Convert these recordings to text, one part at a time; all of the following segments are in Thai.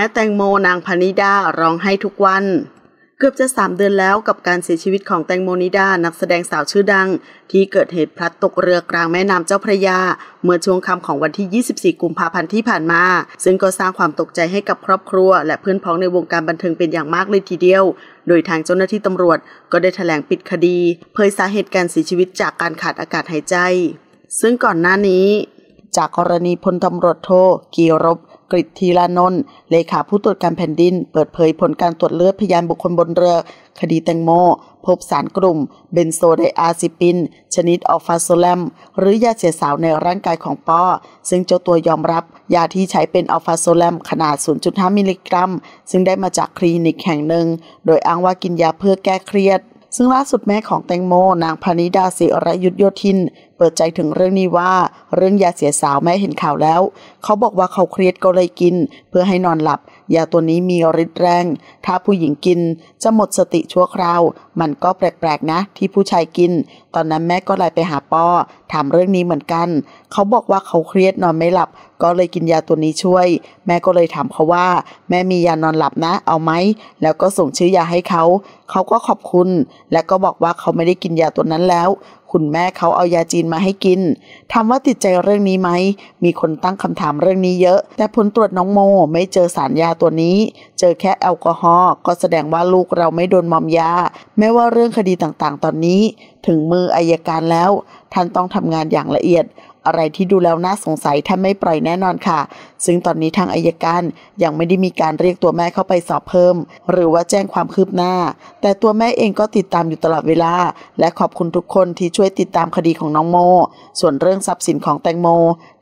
แม้แตงโมนางพนิดาร้องไห้ทุกวันเกือบจะสามเดือนแล้วกับการเสียชีวิตของแตงโมนิดานักแสดงสาวชื่อดังที่เกิดเหตุพลัดตกเรือกลางแม่น้ำเจ้าพระยาเมื่อช่วงค่ำของวันที่ 24กุมภาพันธ์ที่ผ่านมา ซึ่งก็สร้างความตกใจให้กับครอบครัว และเพื่อนพ้องในวงการบันเทิงเป็นอย่างมากเลยทีเดียว โดยทางเจ้าหน้าที่ตำรวจ ก็ได้แถลงปิดคดีเผยสาเหตุการเสียชีวิตจากการขาดอากาศหายใจ ซึ่งก่อนหน้านี้ จากกรณีพลตำรวจโทกีรบกฤษทีลานนท์เลขาผู้ตรวจการแผ่นดิน เปิดเผยผลการตรวจเลือดพยานบุคคลบนเรือ คดีแตงโม พบสารกลุ่มเบนโซไดอาซิปิน ชนิดออฟฟาโซแลมหรือยาเสียสาวในร่างกายของปอซึ่งเจ้าตัวยอมรับ ยาที่ใช้เป็นออฟฟาโซแลม ขนาด 0.5 มิลลิกรัม ซึ่งได้มาจากคลินิกแห่งหนึ่ง โดยอ้างว่ากินยาเพื่อแก้เครียด ซึ่งล่าสุดแม่ของแตงโม นางพานิดาศิรยุทธโยธินเปิดใจถึงเรื่องนี้ว่าเรื่องยาเสียสาวแม่เห็นข่าวแล้ว เขาบอกว่าเขาเครียดก็เลยกิน เพื่อให้นอนหลับยาตัวนี้มีฤทธิ์แรง ถ้าผู้หญิงกินจะหมดสติชั่วคราว มันก็แปลกๆนะ ที่ผู้ชายกิน ตอนนั้นแม่ก็เลยไปหาป้อถามเรื่องนี้เหมือนกันเขาบอกว่าเขาเครียดนอนไม่หลับก็เลยกินยาตัวนี้ช่วย แม่ก็เลยถามเขาว่า แม่มียานอนหลับนะ เอาไหมแล้วก็ส่งชื่อยาให้เขาเขาก็ขอบคุณ และก็บอกว่าเขาไม่ได้กินยาตัวนั้นแล้วคุณแม่เขาเอายาจีนมาให้กินถามว่าติดใจเรื่องนี้ไหม มีคนตั้งคำถามเรื่องนี้เยอะ แต่ผลตรวจน้องโมไม่เจอสารยาตัวนี้ เจอแค่แอลกอฮอล์ ก็แสดงว่าลูกเราไม่โดนมอมยา แม้ว่าเรื่องคดีต่างๆตอนนี้ ถึงมืออายการแล้ว ท่านต้องทำงานอย่างละเอียดอะไรที่ดูแล้วน่าสงสัยท่านไม่ปล่อยแน่นอนค่ะ ซึ่งตอนนี้ทางอายการยังไม่ได้มีการเรียกตัวแม่เข้าไปสอบเพิ่ม หรือว่าแจ้งความคืบหน้า แต่ตัวแม่เองก็ติดตามอยู่ตลอดเวลา และขอบคุณทุกคนที่ช่วยติดตามคดีของน้องโมส่วนเรื่องทรัพย์สินของแตงโม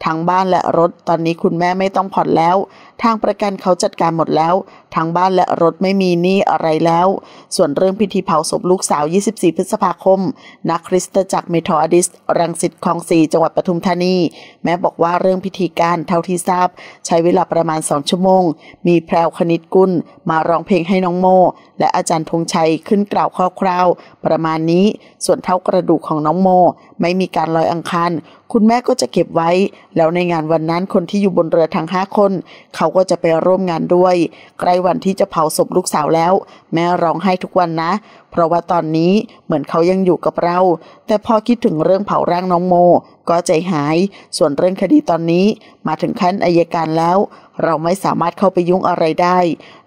ทั้งบ้านและรถตอนนี้คุณแม่ไม่ต้องผ่อนแล้วทางประกันเขาจัดการหมดแล้ว ทั้งบ้านและรถไม่มีหนี้อะไรแล้ว ส่วนเรื่องพิธีเผาศพลูกสาว 24 พฤษภาคมณคริสตจักรเมทอดิสรังสิตคลองสีจังหวัดปทุมธธานีแม้บอกว่าเรื่องพิธีการเท่าที่ทราบ ใช้เวลาประมาณสองชั่วโมง มีแพรวคณิตกุลมาร้องเพลงให้น้องโมและอาจารย์ธงชัยขึ้นกล่าวคร่าวๆ ประมาณนี้ส่วนเท่ากระดูกของน้องโมไม่มีการลอยอังคาร คุณแม่ก็จะเก็บไว้ แล้วในงานวันนั้นคนที่อยู่บนเรือทั้งห้าคน เขาก็จะไปร่วมงานด้วย ใกล้วันที่จะเผาศพลูกสาวแล้ว แม่ร้องไห้ทุกวันนะ เพราะว่าตอนนี้เหมือนเขายังอยู่กับเรา แต่พอคิดถึงเรื่องเผาร่างน้องโม ก็ใจหาย ส่วนเรื่องคดีตอนนี้ มาถึงขั้นอายการแล้วเราไม่สามารถเข้าไปยุ่งอะไรได้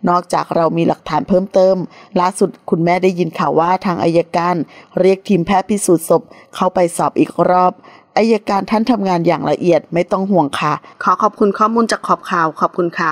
นอกจากเรามีหลักฐานเพิ่มเติม ล่าสุดคุณแม่ได้ยินข่าวว่าทางอายการเรียกทีมแพทย์พิสูจน์ศพเข้าไปสอบอีกรอบอายการท่านทำงานอย่างละเอียดไม่ต้องห่วงค่ะ ขอขอบคุณข้อมูลจากขอบข่าว ขอบคุณค่ะ